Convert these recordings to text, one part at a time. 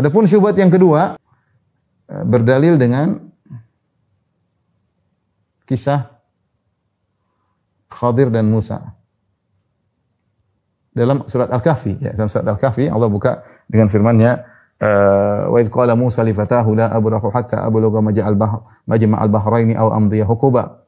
Adapun syubhat yang kedua e, berdalil dengan kisah Khadir dan Musa. Dalam surat Al-Kahfi, ya, dalam surat Al-Kahfi Allah buka dengan firman-Nya e, wa idh qala Musa li fatahu la abrahu hatta ablugha majma'al bahr majma'al bahraini aw amdiya huquba.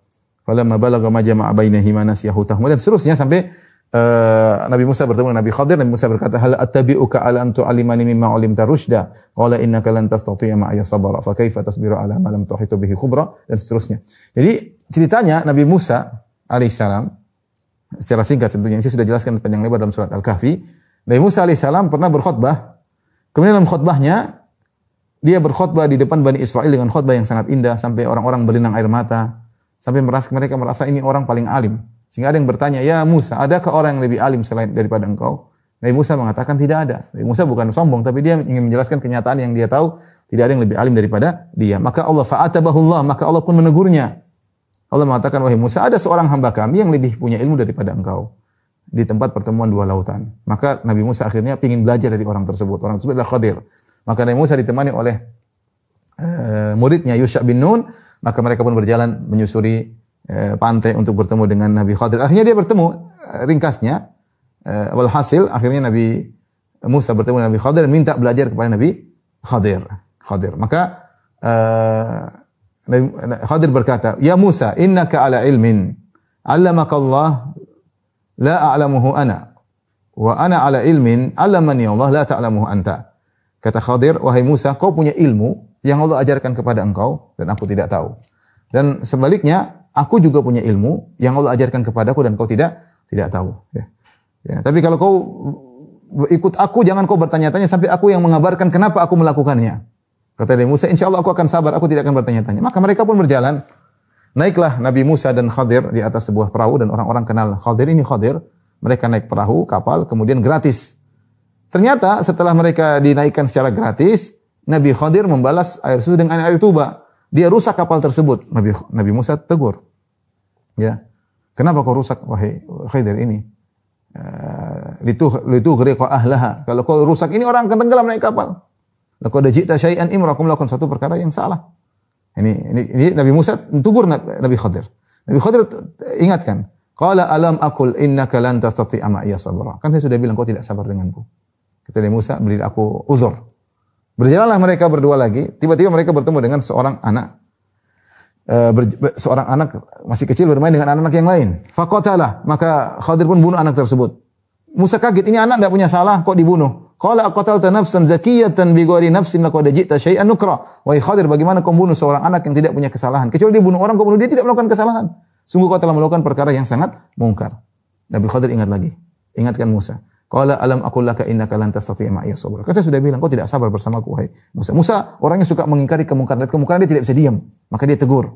Falamma balagha majma'a bainahuma nasiyahu tahum dan seterusnya sampai Eh, Nabi Musa bertemu dengan Nabi Khadir, Nabi Musa berkata, "Hal attabi'uka ala an tu'allimani mimma 'allimta rusyda?" Qala innaka lan tastati'a ma'aya sabara, fa kaifa tasbiru ala ma lam tuhitu bihi khubra dan seterusnya. Jadi ceritanya Nabi Musa alaihissalam secara singkat tentunya ini sudah jelaskan panjang lebar dalam surat Al-Kahfi. Nabi Musa alaihissalam pernah berkhutbah. Kemudian dalam khutbahnya dia berkhutbah di depan Bani Israel dengan khutbah yang sangat indah sampai orang-orang berlinang air mata, sampai merasa mereka merasa ini orang paling alim. Sehingga ada yang bertanya, "Ya Musa, adakah orang yang lebih alim selain daripada engkau?" Nabi Musa mengatakan tidak ada. Nabi Musa bukan sombong, tapi dia ingin menjelaskan kenyataan yang dia tahu. Tidak ada yang lebih alim daripada dia. Maka Allah fa'atabahullah, maka Allah pun menegurnya. Allah mengatakan, wahai Musa, ada seorang hamba kami yang lebih punya ilmu daripada engkau. Di tempat pertemuan dua lautan. Maka Nabi Musa akhirnya ingin belajar dari orang tersebut. Orang tersebut adalah Khadir. Maka Nabi Musa ditemani oleh uh, muridnya Yusya bin Nun. Maka mereka pun berjalan menyusuri Eh, pantai untuk bertemu dengan Nabi Khadir. Akhirnya dia bertemu, eh, ringkasnya. Eh, walhasil akhirnya Nabi Musa bertemu Nabi Khadir dan minta belajar kepada Nabi Khadir. Khadir. Maka Nabi Khadir berkata, "Ya Musa, innaka ala ilmin. 'Allamaka Allah la a'lamuhu ana. Wa ana ala ilmin 'allamani Allah la ta'lamuhu anta." Kata Khadir, "Wahai Musa, kau punya ilmu yang Allah ajarkan kepada engkau dan aku tidak tahu." Dan sebaliknya, Aku juga punya ilmu yang Allah ajarkan kepadaku dan kau tidak tidak tahu. Ya. Ya, tapi kalau kau ikut aku, jangan kau bertanya-tanya sampai aku yang mengabarkan kenapa aku melakukannya. Kata Nabi Musa, insya Allah aku akan sabar, aku tidak akan bertanya-tanya. Maka mereka pun berjalan. Naiklah Nabi Musa dan Khadir di atas sebuah perahu dan orang-orang kenal Khadir ini Khadir. Mereka naik perahu, kapal, kemudian gratis. Ternyata setelah mereka dinaikkan secara gratis, Nabi Khadir membalas air susu dengan air tuba dia rusak kapal tersebut. Nabi Nabi Musa tegur. Ya. Kenapa kau rusak wahai Khidir ini? Eh, litu litu kau ahlaha. Kalau kau rusak ini orang akan tenggelam naik kapal. Kalau ada jita syai'an imra, merakum melakukan satu perkara yang salah. Ini, ini, ini Nabi Musa tegur Nabi Khidir. Nabi Khidir ingatkan, Qala alam akul innaka lan tastati'a ma'iya sabra. Kan saya sudah bilang kau tidak sabar denganku. Kata Nabi Musa, beri aku uzur. Berjalanlah mereka berdua lagi, tiba-tiba mereka bertemu dengan seorang anak e, ber, seorang anak masih kecil bermain dengan anak-anak yang lain. Fakotalah, maka Khadir pun bunuh anak tersebut. Musa kaget, ini anak tidak punya salah, kok dibunuh? Qala aqatalta nafsan zakiyatan bigori nafsin laqad ji'ta syai'an nukra. Wahai Khadir, bagaimana kau bunuh seorang anak yang tidak punya kesalahan? Kecuali dia bunuh orang, kau bunuh dia tidak melakukan kesalahan. Sungguh kau telah melakukan perkara yang sangat mungkar. Nabi Khadir ingat lagi. Ingatkan Musa. Qala alam aqul laka innaka lan tastati' ma'iya sabra. Kata sudah bilang kau tidak sabar bersamaku wahai Musa. Musa orangnya suka mengingkari kemungkaran dan kemungkaran dia tidak bisa diam, maka dia tegur.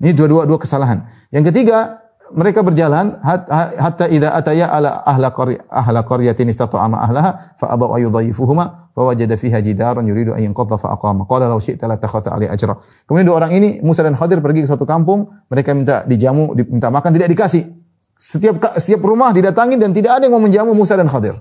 Ini dua-dua dua kesalahan. Yang ketiga, mereka berjalan hatta idza ataya ala ahla qarya ahla qaryatin ama ahlaha fa abaw ayudhayfuhuma fa wajada fiha jidaran yuridu an yanqadha fa aqama qala law syi'ta telah takhat ali ajra kemudian dua orang ini Musa dan Khadir pergi ke suatu kampung mereka minta dijamu minta makan tidak dikasih setiap setiap rumah didatangi dan tidak ada yang mau menjamu Musa dan Khadir.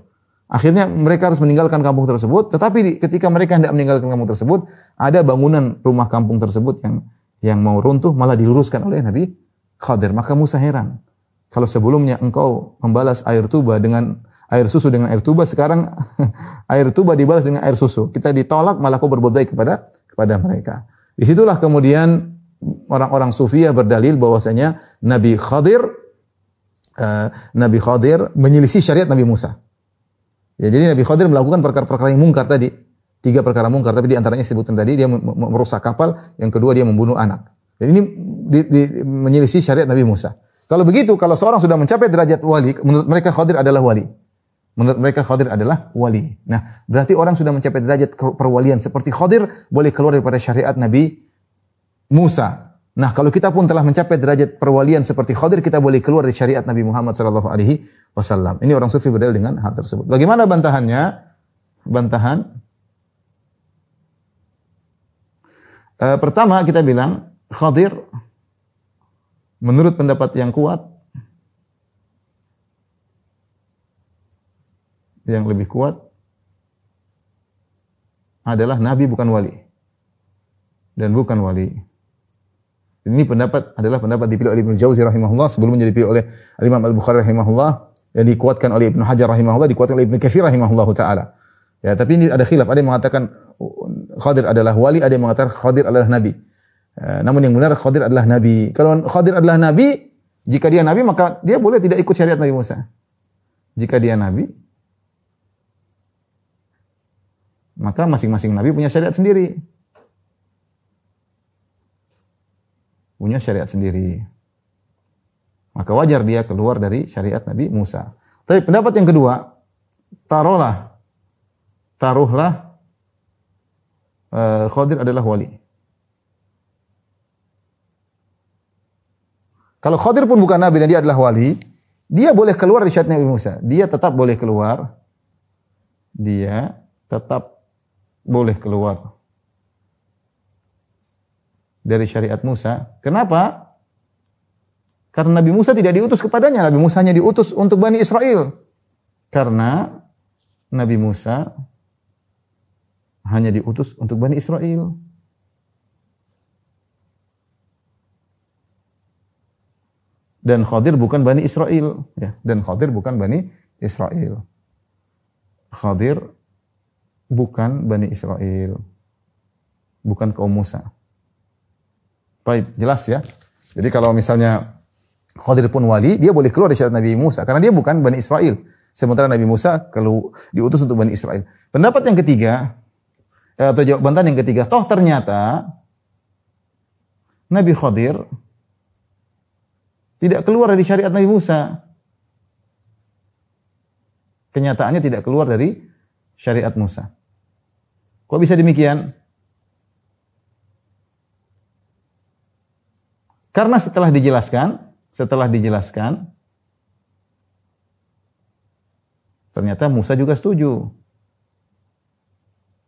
Akhirnya mereka harus meninggalkan kampung tersebut, tetapi ketika mereka hendak meninggalkan kampung tersebut, ada bangunan rumah kampung tersebut yang yang mau runtuh malah diluruskan oleh Nabi Khadir. Maka Musa heran. Kalau sebelumnya engkau membalas air tuba dengan air susu dengan air tuba, sekarang air tuba dibalas dengan air susu. Kita ditolak malah kau berbuat baik kepada kepada mereka. Disitulah kemudian orang-orang sufiah berdalil bahwasanya Nabi Khadir Eh, Nabi Khadir menyelisih syariat Nabi Musa. Ya, jadi Nabi Khadir melakukan perkara-perkara yang mungkar tadi. Tiga perkara mungkar, tapi di antaranya sebutan tadi dia merusak kapal, yang kedua dia membunuh anak. Jadi ini di, di, menyelisih syariat Nabi Musa. Kalau begitu, kalau seorang sudah mencapai derajat wali, menurut mereka Khadir adalah wali. Menurut mereka Khadir adalah wali. Nah, berarti orang sudah mencapai derajat perwalian seperti Khadir boleh keluar daripada syariat Nabi Musa. Nah, kalau kita pun telah mencapai derajat perwalian seperti Khadir, kita boleh keluar dari syariat Nabi Muhammad sallallahu alaihi wasallam. Ini orang sufi berdalil dengan hal tersebut. Bagaimana bantahannya? Bantahan e, pertama kita bilang Khadir menurut pendapat yang kuat yang lebih kuat adalah nabi bukan wali dan bukan wali. Ini pendapat adalah pendapat dipilih oleh Ibnu Jauzi rahimahullah sebelum menjadi dipilih oleh Imam Al-Bukhari rahimahullah yang dikuatkan oleh Ibnu Hajar rahimahullah dikuatkan oleh Ibnu Katsir rahimahullahu taala. Ya, tapi ini ada khilaf, ada yang mengatakan Khadir adalah wali, ada yang mengatakan Khadir adalah nabi. Ya, namun yang benar Khadir adalah nabi. Kalau Khadir adalah nabi, jika dia nabi maka dia boleh tidak ikut syariat Nabi Musa. Jika dia nabi, maka masing-masing nabi punya syariat sendiri. punya syariat sendiri. Maka wajar dia keluar dari syariat Nabi Musa. Tapi pendapat yang kedua, taruhlah, taruhlah uh, Khadir adalah wali. Kalau Khadir pun bukan Nabi dan dia adalah wali, dia boleh keluar dari syariat Nabi Musa. Dia tetap boleh keluar. Dia tetap boleh keluar dari syariat Musa. Kenapa? Karena Nabi Musa tidak diutus kepadanya, Nabi Musa hanya diutus untuk Bani Israel. Karena Nabi Musa hanya diutus untuk Bani Israel. Dan Khadir bukan Bani Israel. Ya, dan Khadir bukan Bani Israel. Khadir bukan Bani Israel. Bukan kaum Musa. Baik, jelas ya. Jadi kalau misalnya Khadir pun wali, dia boleh keluar dari syariat Nabi Musa karena dia bukan Bani Israel. Sementara Nabi Musa kalau diutus untuk Bani Israel. Pendapat yang ketiga eh, atau jawaban yang ketiga, toh ternyata Nabi Khadir tidak keluar dari syariat Nabi Musa. Kenyataannya tidak keluar dari syariat Musa. Kok bisa demikian? Karena setelah dijelaskan, setelah dijelaskan, ternyata Musa juga setuju.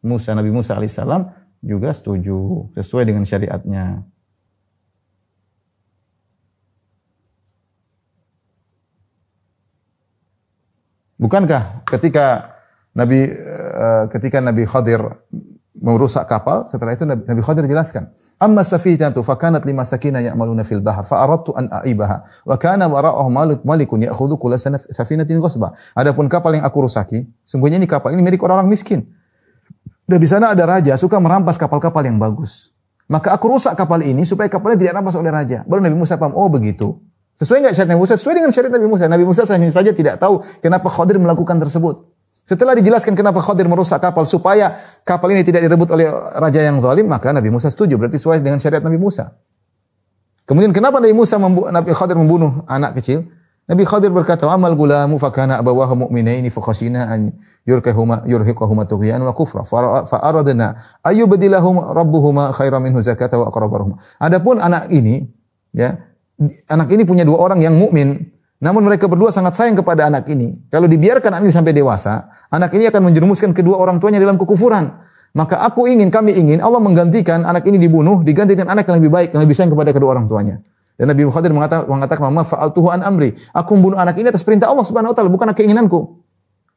Musa Nabi Musa alaihissalam juga setuju sesuai dengan syariatnya. Bukankah ketika Nabi eh, ketika Nabi Khadir merusak kapal, setelah itu Nabi Khadir jelaskan, Amma safinatu kanat lima sakina ya'maluna fil bahr fa aradtu an aibaha wa kana wara'ahu malik malikun ya'khudhu kulla safinatin ghasba. Adapun kapal yang aku rusaki, sungguhnya ini kapal ini milik orang-orang miskin. Dan di sana ada raja suka merampas kapal-kapal yang bagus. Maka aku rusak kapal ini supaya kapalnya tidak rampas oleh raja. Baru Nabi Musa paham, oh begitu. Sesuai nggak syariat Nabi Musa? Sesuai dengan syariat Nabi Musa. Nabi Musa hanya saja tidak tahu kenapa Khadir melakukan tersebut. Setelah dijelaskan kenapa Khadir merusak kapal supaya kapal ini tidak direbut oleh raja yang zalim, maka Nabi Musa setuju. Berarti sesuai dengan syariat Nabi Musa. Kemudian kenapa Nabi Musa membu Nabi Khadir membunuh anak kecil? Nabi Khadir berkata, "Amal gulamu fakana abawahu mu'minaini khashina an yurkahuma yurhiquhuma tughyan wa kufra fa aradna ayyubdilahum rabbuhuma khairan minhu zakata wa aqrabahum." Adapun anak ini, ya, anak ini punya dua orang yang mukmin, namun mereka berdua sangat sayang kepada anak ini. Kalau dibiarkan anak ini sampai dewasa, anak ini akan menjerumuskan kedua orang tuanya dalam kekufuran. Maka aku ingin, kami ingin Allah menggantikan anak ini dibunuh, diganti dengan anak yang lebih baik, yang lebih sayang kepada kedua orang tuanya. Dan Nabi Muhammad mengatakan, mengatakan mama faal tuhan amri. Aku membunuh anak ini atas perintah Allah Subhanahu Wa Taala, bukan keinginanku.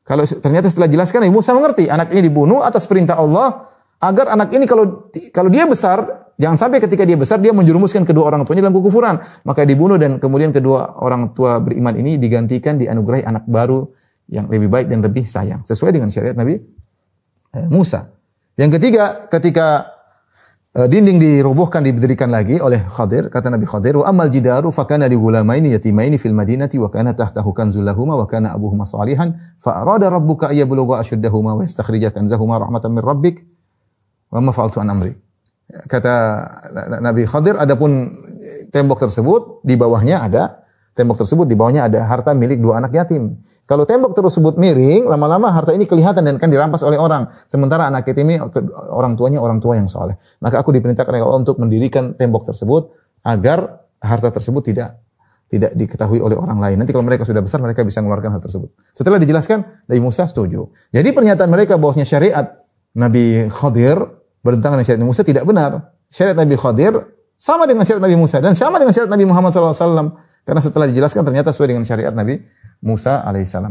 Kalau ternyata setelah jelaskan, Ibu saya mengerti. Anak ini dibunuh atas perintah Allah agar anak ini kalau kalau dia besar jangan sampai ketika dia besar dia menjerumuskan kedua orang tuanya dalam kekufuran maka dibunuh dan kemudian kedua orang tua beriman ini digantikan dianugerahi anak baru yang lebih baik dan lebih sayang sesuai dengan syariat Nabi eh, Musa. Yang ketiga ketika eh, dinding dirobohkan diberikan lagi oleh Khadir kata Nabi Khadir wa amal jidaru fakana li gulamaini yatimaini fil madinati wa kana tahtahu kanzulahuma wa kana abuhuma salihan fa arada rabbuka ayyabluga ashuddahuma wa yastakhrija kanzahuma rahmatan min rabbik Wa ma fa'altu an amri. Kata Nabi Khadir, adapun tembok tersebut di bawahnya ada tembok tersebut di bawahnya ada harta milik dua anak yatim. Kalau tembok tersebut miring, lama-lama harta ini kelihatan dan akan dirampas oleh orang. Sementara anak yatim ini orang tuanya orang tua yang soleh. Maka aku diperintahkan oleh Allah untuk mendirikan tembok tersebut agar harta tersebut tidak tidak diketahui oleh orang lain. Nanti kalau mereka sudah besar, mereka bisa mengeluarkan hal tersebut. Setelah dijelaskan, Nabi Musa setuju. Jadi pernyataan mereka bahwasanya syariat Nabi Khadir bertentangan dengan syariat Nabi Musa tidak benar. Syariat Nabi Khadir sama dengan syariat Nabi Musa dan sama dengan syariat Nabi Muhammad SAW. Karena setelah dijelaskan ternyata sesuai dengan syariat Nabi Musa alaihissalam.